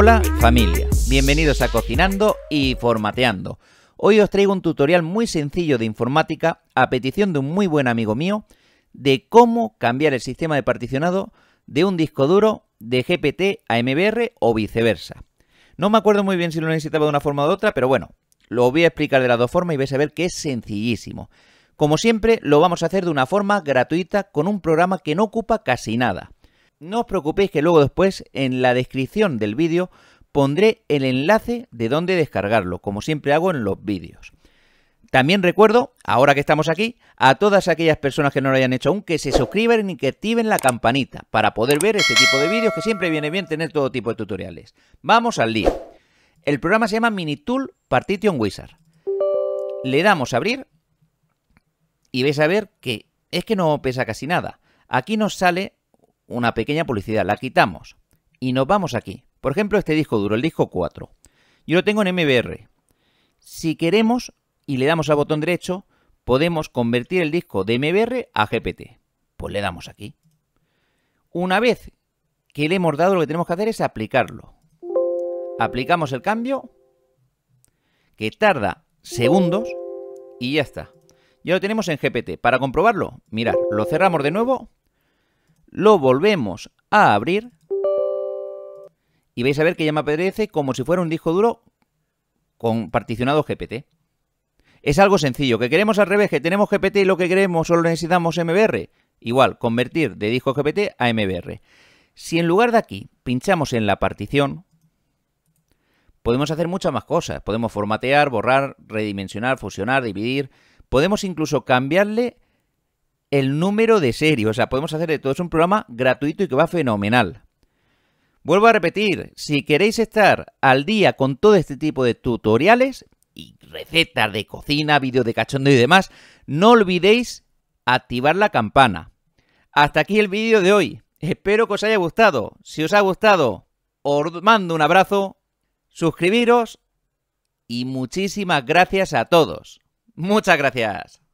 Hola familia, bienvenidos a Cocinando y Formateando. Hoy os traigo un tutorial muy sencillo de informática a petición de un muy buen amigo mío de cómo cambiar el sistema de particionado de un disco duro de GPT a MBR o viceversa. No me acuerdo muy bien si lo necesitaba de una forma u otra, pero bueno, lo voy a explicar de las dos formas y vais a ver que es sencillísimo. Como siempre, lo vamos a hacer de una forma gratuita con un programa que no ocupa casi nada. No os preocupéis que luego después en la descripción del vídeo pondré el enlace de dónde descargarlo, como siempre hago en los vídeos. También recuerdo, ahora que estamos aquí, a todas aquellas personas que no lo hayan hecho aún, que se suscriban y que activen la campanita para poder ver este tipo de vídeos que siempre viene bien tener todo tipo de tutoriales. Vamos al día El programa se llama Minitool Partition Wizard. Le damos a abrir y vais a ver que es que no pesa casi nada. Aquí nos sale una pequeña publicidad, la quitamos y nos vamos aquí. Por ejemplo, este disco duro, el disco 4. Yo lo tengo en MBR. Si queremos y le damos al botón derecho, podemos convertir el disco de MBR a GPT. Pues le damos aquí. Una vez que le hemos dado, lo que tenemos que hacer es aplicarlo. Aplicamos el cambio, que tarda segundos, y ya está. Ya lo tenemos en GPT. Para comprobarlo, mirar lo cerramos de nuevo lo volvemos a abrir y vais a ver que ya me aparece como si fuera un disco duro con particionado GPT. Es algo sencillo, que queremos al revés, que tenemos GPT y lo que queremos solo necesitamos MBR. Igual, convertir de disco GPT a MBR. Si en lugar de aquí pinchamos en la partición, podemos hacer muchas más cosas. Podemos formatear, borrar, redimensionar, fusionar, dividir. Podemos incluso cambiarle el número de series. O sea, podemos hacer de todo. Es un programa gratuito y que va fenomenal. Vuelvo a repetir, si queréis estar al día con todo este tipo de tutoriales y recetas de cocina, vídeos de cachondo y demás, no olvidéis activar la campana. Hasta aquí el vídeo de hoy. Espero que os haya gustado. Si os ha gustado, os mando un abrazo, suscribiros y muchísimas gracias a todos. Muchas gracias.